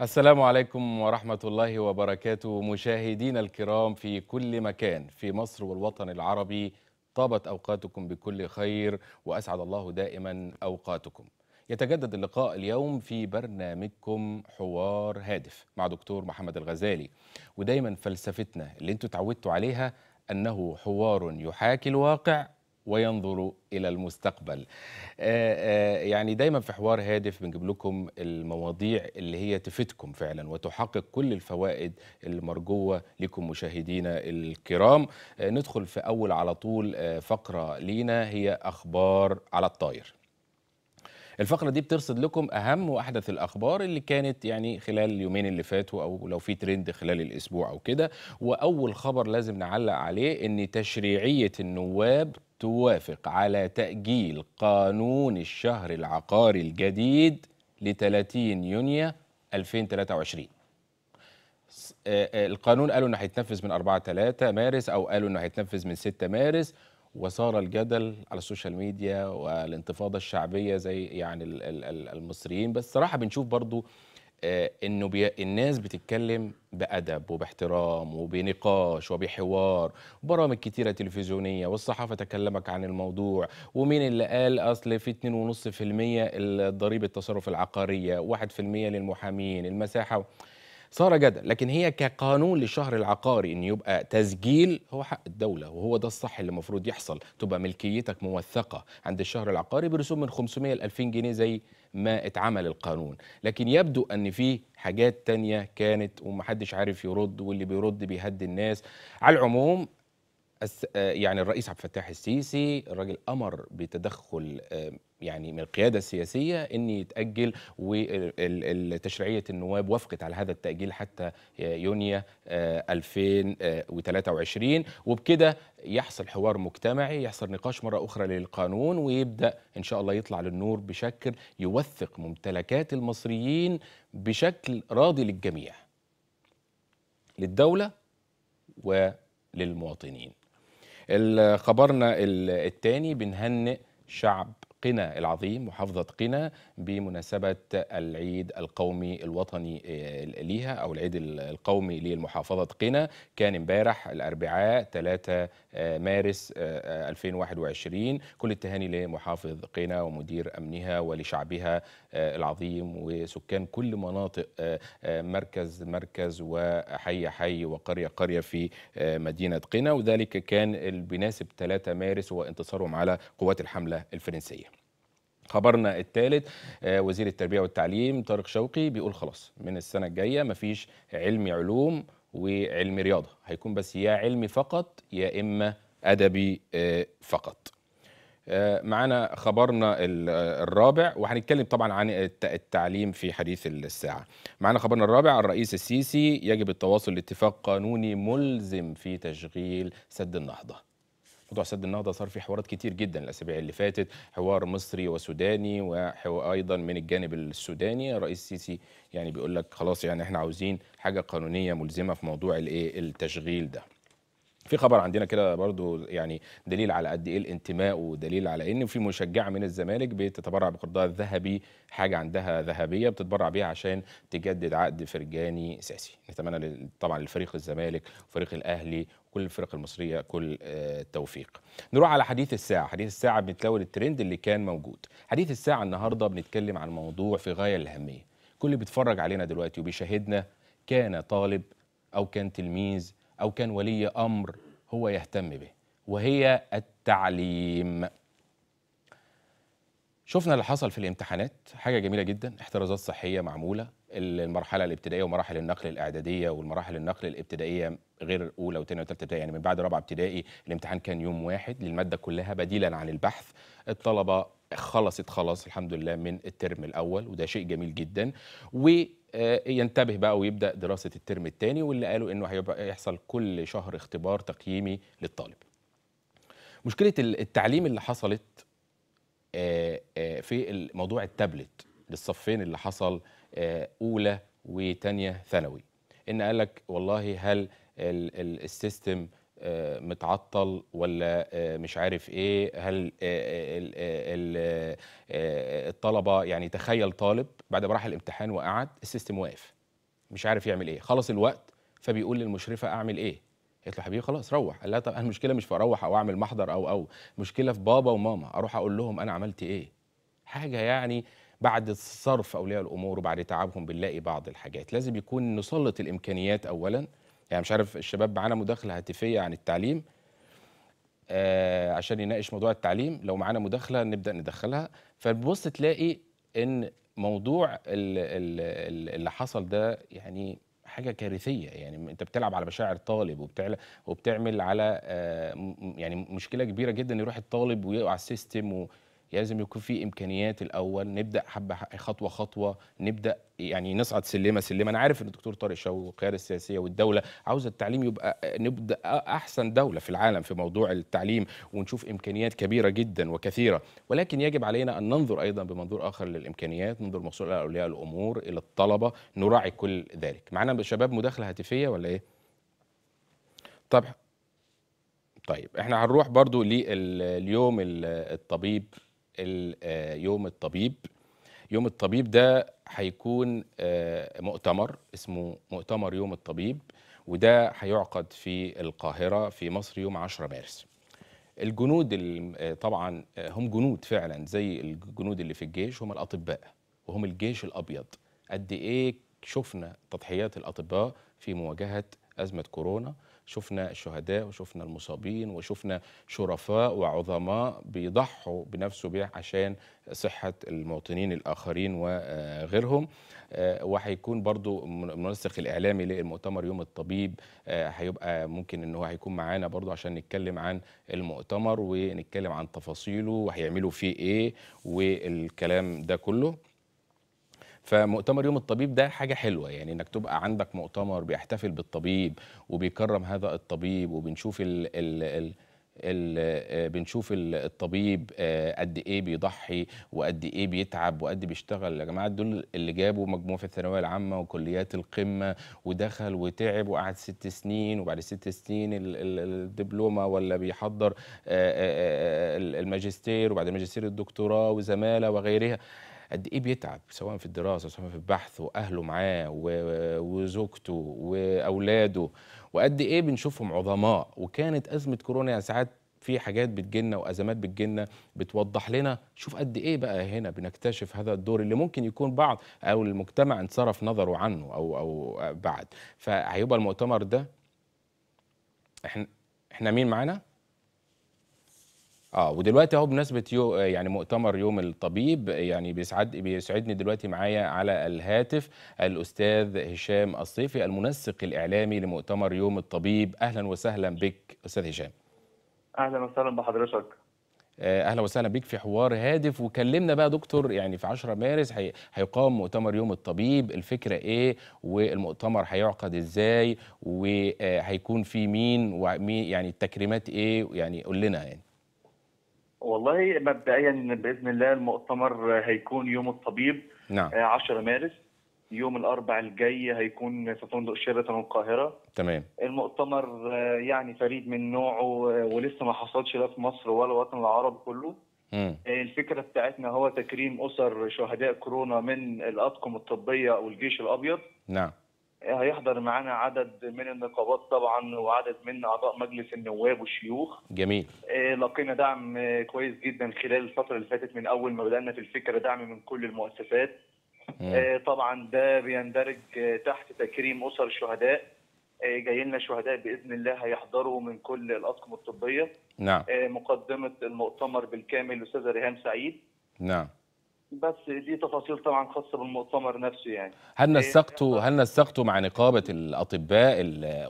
السلام عليكم ورحمة الله وبركاته مشاهدينا الكرام في كل مكان في مصر والوطن العربي طابت أوقاتكم بكل خير وأسعد الله دائما أوقاتكم يتجدد اللقاء اليوم في برنامجكم حوار هادف مع دكتور محمد الغزالي ودايما فلسفتنا اللي انتوا اتعودتوا عليها أنه حوار يحاكي الواقع وينظر الى المستقبل. آه، آه، يعني دايما في حوار هادف بنجيب لكم المواضيع اللي هي تفيدكم فعلا وتحقق كل الفوائد المرجوه لكم مشاهدينا الكرام. آه، ندخل في اول على طول فقره لينا هي اخبار على الطاير. الفقرة دي بترصد لكم أهم وأحدث الأخبار اللي كانت يعني خلال اليومين اللي فاتوا أو لو في ترند خلال الأسبوع أو كده وأول خبر لازم نعلق عليه إن تشريعية النواب توافق على تأجيل قانون الشهر العقاري الجديد ل 30 يونيو 2023 آه، آه، القانون قالوا انه هيتنفذ من 4 3 مارس او قالوا انه هيتنفذ من 6 مارس وصار الجدل على السوشيال ميديا والانتفاضه الشعبيه زي يعني المصريين بس صراحه بنشوف برضو آه، انه بي... الناس بتتكلم بادب وباحترام وبنقاش وبحوار برامج كتيره تلفزيونيه والصحافه تكلمك عن الموضوع ومين اللي قال اصل في 2.5% ضريبه التصرف العقاريه 1% للمحامين المساحه صار جدل لكن هي كقانون للشهر العقاري ان يبقى تسجيل هو حق الدوله وهو ده الصح اللي المفروض يحصل تبقى ملكيتك موثقه عند الشهر العقاري برسوم من 500 ل 2000 جنيه زي ما اتعمل القانون لكن يبدو ان في حاجات تانية كانت ومحدش عارف يرد واللي بيرد بيهدي الناس على العموم يعني الرئيس عبد الفتاح السيسي الراجل امر بتدخل يعني من القياده السياسيه ان يتاجل والتشريعيه النواب وافقت على هذا التاجيل حتى يونيو 2023 آه، آه، وبكده يحصل حوار مجتمعي يحصل نقاش مره اخرى للقانون ويبدا ان شاء الله يطلع للنور بشكل يوثق ممتلكات المصريين بشكل راضي للجميع للدوله وللمواطنين خبرنا الثاني بنهنئ شعب قنا العظيم محافظة قنا بمناسبة العيد القومي الوطني آه، ليها أو العيد القومي لمحافظة قنا كان امبارح الأربعاء 3 آه، مارس 2021 آه، كل التهاني لمحافظ قنا ومدير أمنها ولشعبها العظيم وسكان كل مناطق مركز مركز وحي حي وقرية قرية في مدينة قنا وذلك كان بناسب 3 مارس وانتصارهم على قوات الحملة الفرنسية خبرنا الثالث آه، وزير التربيه والتعليم طارق شوقي بيقول خلاص من السنه الجايه مفيش علمي علوم وعلمي رياضه هيكون بس يا علمي فقط يا اما ادبي آه، فقط آه، معانا خبرنا الرابع وهنتكلم طبعا عن التعليم في حديث الساعة معانا خبرنا الرابع الرئيس السيسي يجب التواصل لاتفاق قانوني ملزم في تشغيل سد النهضة موضوع سد النهضه صار في حوارات كتير جدا الاسابيع اللي فاتت حوار مصري وسوداني وايضا من الجانب السوداني الرئيس السيسي يعني بيقول لك خلاص يعني احنا عاوزين حاجه قانونيه ملزمه في موضوع الايه التشغيل ده في خبر عندنا كده برضو يعني دليل على قد ايه الانتماء ودليل على ان في مشجعه من الزمالك بتتبرع بقرضها الذهبي حاجه عندها ذهبيه بتتبرع بيها عشان تجدد عقد فرجاني ساسي نتمنى طبعا لفريق الزمالك وفريق الاهلي كل الفرق المصريه كل آه، التوفيق نروح على حديث الساعه حديث الساعه بنتلاول الترند اللي كان موجود حديث الساعه النهارده بنتكلم عن موضوع في غايه الاهميه كل اللي بيتفرج علينا دلوقتي وبيشاهدنا كان طالب او كان تلميذ أو كان ولي أمر هو يهتم به وهي التعليم شفنا اللي حصل في الامتحانات حاجة جميلة جدا احترازات صحية معمولة المرحلة الابتدائية ومراحل النقل الإعدادية والمراحل النقل الابتدائية غير أولى وثانية وثالثة ابتدائي يعني من بعد رابعة ابتدائي الامتحان كان يوم واحد للمادة كلها بديلا عن البحث الطلبة خلصت خلاص الحمد لله من الترم الاول وده شيء جميل جدا وينتبه بقى ويبدا دراسه الترم الثاني واللي قالوا انه هيبقى يحصل كل شهر اختبار تقييمي للطالب مشكله التعليم اللي حصلت آه، آه، في موضوع التابلت للصفين اللي حصل آه، اولى وثانيه ثانوي ان قال لك والله هل السيستم آه، متعطل ولا آه، مش عارف ايه هل آه، الطلبه يعني تخيل طالب بعد ما راح الامتحان وقعد السيستم واقف مش عارف يعمل ايه خلص الوقت فبيقول للمشرفه اعمل ايه قالت له حبيبي خلاص روح قال لها طب المشكله مش في اروح او اعمل محضر او او المشكله في بابا وماما اروح اقول لهم انا عملت ايه حاجه يعني بعد صرف اولياء الامور وبعد تعبهم بنلاقي بعض الحاجات لازم يكون نسلط الامكانيات اولا يعني مش عارف الشباب معانا مداخله هاتفيه عن التعليم آه عشان يناقش موضوع التعليم لو معانا مداخله نبدا ندخلها فبتبص تلاقي ان موضوع اللي حصل ده يعني حاجه كارثيه يعني انت بتلعب على مشاعر الطالب وبتعمل وبتعمل على آه، يعني مشكله كبيره جدا يروح الطالب ويقع السيستم و... لازم يكون في امكانيات الاول نبدا حبه خطوه خطوه نبدا يعني نصعد سلمه سلمه انا عارف ان الدكتور طارق شوقي والقياده السياسيه والدوله عاوزه التعليم يبقى نبدا احسن دوله في العالم في موضوع التعليم ونشوف امكانيات كبيره جدا وكثيره ولكن يجب علينا ان ننظر ايضا بمنظور اخر للامكانيات ننظر موصول الى اولياء الامور الى الطلبه نراعي كل ذلك معانا شباب مداخله هاتفيه ولا ايه طب طيب احنا هنروح برضو لليوم الطبيب آه، يوم الطبيب يوم الطبيب ده هيكون آه، مؤتمر اسمه مؤتمر يوم الطبيب وده هيعقد في القاهرة في مصر يوم 10 مارس الجنود آه، طبعا هم جنود فعلا زي الجنود اللي في الجيش هم الأطباء وهم الجيش الأبيض قد إيه شفنا تضحيات الأطباء في مواجهة أزمة كورونا شفنا الشهداء وشفنا المصابين وشفنا شرفاء وعظماء بيضحوا بنفسه عشان صحة المواطنين الآخرين وغيرهم آه، وهيكون برضو المنسق الإعلامي للمؤتمر يوم الطبيب آه، هيبقى ممكن إن هو هيكون معانا برضو عشان نتكلم عن المؤتمر ونتكلم عن تفاصيله وهيعملوا فيه إيه والكلام ده كله فمؤتمر يوم الطبيب ده حاجه حلوه يعني انك تبقى عندك مؤتمر بيحتفل بالطبيب وبيكرم هذا الطبيب وبنشوف ال ال ال آه، بنشوف الطبيب آه، قد ايه بيضحي وقد ايه بيتعب وقد بيشتغل يا جماعه دول اللي جابوا مجموعة في الثانويه العامه وكليات القمه ودخل وتعب وقعد ست سنين وبعد ست سنين الدبلومه ولا بيحضر آه، الماجستير وبعد الماجستير الدكتوراه وزماله وغيرها قد ايه بيتعب سواء في الدراسه سواء في البحث واهله معاه وزوجته واولاده وقد ايه بنشوفهم عظماء وكانت ازمه كورونا يعني ساعات في حاجات بتجيلنا وازمات بتجيلنا بتوضح لنا شوف قد ايه بقى هنا بنكتشف هذا الدور اللي ممكن يكون بعض او المجتمع انصرف نظره عنه او او بعد فهيبقى المؤتمر ده احنا احنا مين معانا؟ اه ودلوقتي اهو بمناسبه يو يعني مؤتمر يوم الطبيب يعني بيسعد بيسعدني دلوقتي معايا على الهاتف الاستاذ هشام الصيفي المنسق الاعلامي لمؤتمر يوم الطبيب اهلا وسهلا بك استاذ هشام اهلا وسهلا بحضرتك آه، اهلا وسهلا بك في حوار هادف وكلمنا بقى دكتور يعني في 10 مارس هي... هيقام مؤتمر يوم الطبيب الفكره ايه والمؤتمر هيعقد ازاي وهيكون آه، في مين ومين يعني التكريمات ايه يعني قول لنا يعني والله مبدئيا باذن الله المؤتمر هيكون يوم الطبيب نعم 10 آه، مارس يوم الاربع الجاي هيكون في فندق شيراتون القاهره تمام المؤتمر آه، يعني فريد من نوعه آه، ولسه ما حصلش لا في مصر ولا الوطن العربي كله مم. الفكره بتاعتنا هو تكريم اسر شهداء كورونا من الاطقم الطبيه او الجيش الابيض نعم هيحضر معانا عدد من النقابات طبعا وعدد من اعضاء مجلس النواب والشيوخ جميل آه، لقينا دعم كويس جدا خلال الفتره اللي فاتت من اول ما بدانا في الفكره دعم من كل المؤسسات مم. آه، طبعا ده بيندرج آه، تحت تكريم اسر الشهداء جاي لنا شهداء باذن الله هيحضروا من كل الاطقم الطبيه نعم مقدمه المؤتمر بالكامل الاستاذه ريهام سعيد نعم بس دي تفاصيل طبعا خاصه بالمؤتمر نفسه يعني هل إيه؟ نسقتوا هل نسقتوا مع نقابه الاطباء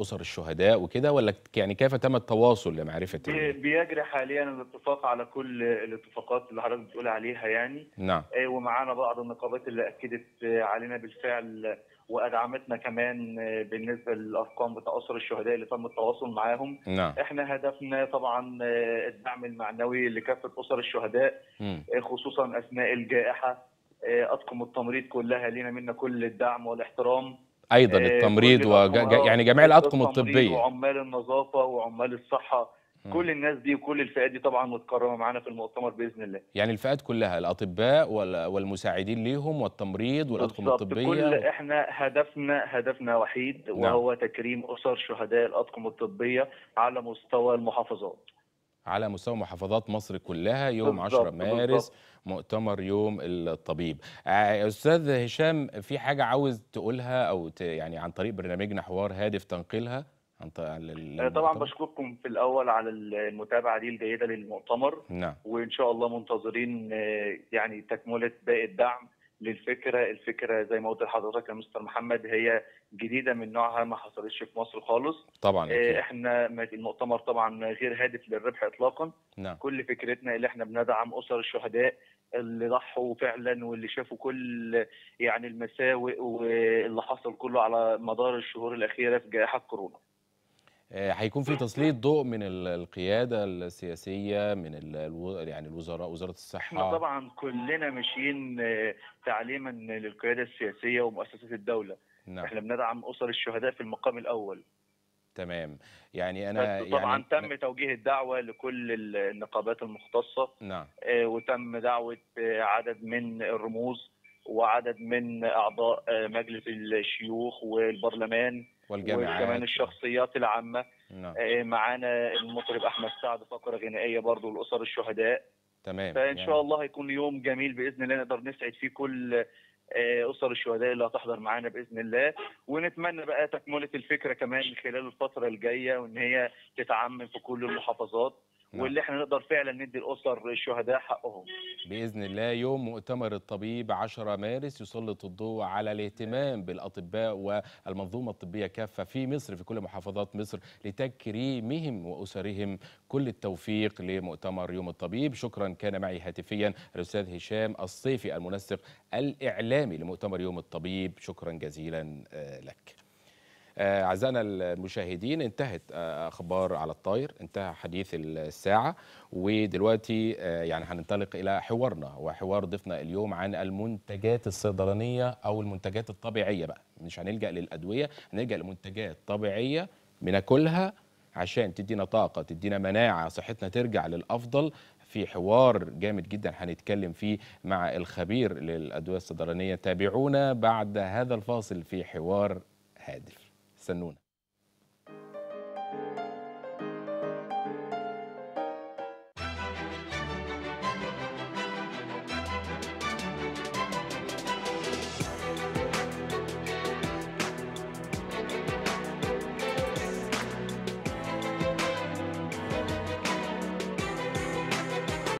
اسر الشهداء وكده ولا يعني كيف تم التواصل لمعرفه يعني؟ بيجري حاليا الاتفاق على كل الاتفاقات اللي حضرتك بتقول عليها يعني نعم إيه، ومعانا بعض النقابات اللي اكدت علينا بالفعل وادعمتنا كمان بالنسبه للارقام بتاثر الشهداء اللي تم التواصل معاهم نعم. احنا هدفنا طبعا الدعم المعنوي لكافه اسر الشهداء م. خصوصا اثناء الجائحه اطقم التمريض كلها لينا منا كل الدعم والاحترام ايضا آه، التمريض وج... يعني جميع الاطقم الطبيه وعمال النظافه وعمال الصحه كل الناس دي وكل الفئات دي طبعا متكرمه معانا في المؤتمر باذن الله. يعني الفئات كلها الاطباء والمساعدين ليهم والتمريض والاطقم الطبيه كل احنا هدفنا هدفنا وحيد نعم. وهو تكريم اسر شهداء الاطقم الطبيه على مستوى المحافظات. على مستوى محافظات مصر كلها يوم بالضبط 10 مارس بالضبط. مؤتمر يوم الطبيب آه، استاذ هشام في حاجه عاوز تقولها او ت... يعني عن طريق برنامجنا حوار هادف تنقلها آه، طبعا بشكركم في الاول على المتابعه دي الجيده للمؤتمر نعم. وان شاء الله منتظرين آه، يعني تكمله باقي الدعم للفكره الفكره زي ما قلت لحضرتك يا مستر محمد هي جديده من نوعها ما حصلتش في مصر خالص طبعا آه، احنا المؤتمر طبعا غير هادف للربح اطلاقا نعم. كل فكرتنا اللي احنا بندعم اسر الشهداء اللي ضحوا فعلا واللي شافوا كل يعني المساوئ واللي حصل كله على مدار الشهور الاخيره في جائحه كورونا آه، هيكون في تسليط ضوء من القياده السياسيه من يعني الوزراء وزاره الصحه طبعا كلنا ماشيين آه، تعليما للقياده السياسيه ومؤسسات الدوله نعم. احنا بندعم اسر الشهداء في المقام الاول تمام يعني انا طبعا يعني... تم توجيه الدعوه لكل النقابات المختصه نعم آه، وتم دعوه عدد من الرموز وعدد من اعضاء آه، مجلس الشيوخ والبرلمان والجامعات وكمان الشخصيات العامه نعم. آه، معانا المطرب احمد سعد فقره غنائيه برضه لاسر الشهداء تمام فان يعني. شاء الله هيكون يوم جميل باذن الله نقدر نسعد فيه كل آه، اسر الشهداء اللي هتحضر معانا باذن الله ونتمنى بقى تكمله الفكره كمان خلال الفتره الجايه وان هي تتعمم في كل المحافظات نعم. واللي احنا نقدر فعلا ندي الاسر الشهداء حقهم باذن الله يوم مؤتمر الطبيب 10 مارس يسلط الضوء على الاهتمام بالاطباء والمنظومه الطبيه كافه في مصر في كل محافظات مصر لتكريمهم واسرهم كل التوفيق لمؤتمر يوم الطبيب شكرا كان معي هاتفيا الاستاذ هشام الصيفي المنسق الاعلامي لمؤتمر يوم الطبيب شكرا جزيلا آه، لك آه، أعزائنا المشاهدين انتهت آه، أخبار على الطاير انتهى حديث الساعة ودلوقتي آه، يعني هننطلق إلى حوارنا وحوار ضيفنا اليوم عن المنتجات الصيدلانية أو المنتجات الطبيعية بقى مش هنلجأ للأدوية هنلجأ لمنتجات طبيعية بناكلها عشان تدينا طاقة تدينا مناعة صحتنا ترجع للأفضل في حوار جامد جدا هنتكلم فيه مع الخبير للأدوية الصيدلانية تابعونا بعد هذا الفاصل في حوار هادف să nu